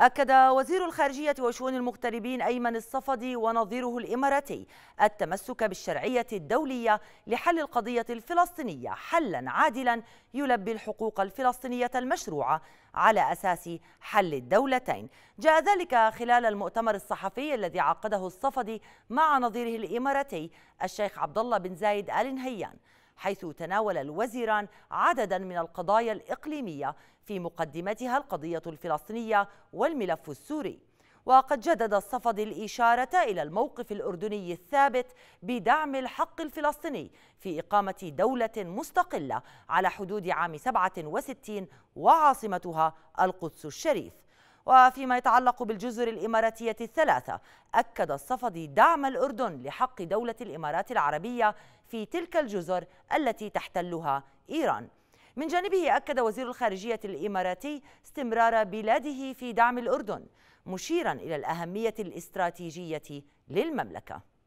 أكد وزير الخارجية وشؤون المغتربين أيمن الصفدي ونظيره الإماراتي التمسك بالشرعية الدولية لحل القضية الفلسطينية حلا عادلا يلبي الحقوق الفلسطينية المشروعة على أساس حل الدولتين جاء ذلك خلال المؤتمر الصحفي الذي عقده الصفدي مع نظيره الإماراتي الشيخ عبد الله بن زايد آل نهيان حيث تناول الوزيران عددا من القضايا الإقليمية في مقدمتها القضية الفلسطينية والملف السوري وقد جدد الصفد الإشارة إلى الموقف الأردني الثابت بدعم الحق الفلسطيني في إقامة دولة مستقلة على حدود عام 67 وعاصمتها القدس الشريف وفيما يتعلق بالجزر الإماراتية الثلاثة أكد الصفدي دعم الأردن لحق دولة الإمارات العربية في تلك الجزر التي تحتلها إيران من جانبه أكد وزير الخارجية الإماراتي استمرار بلاده في دعم الأردن مشيرا إلى الأهمية الاستراتيجية للمملكة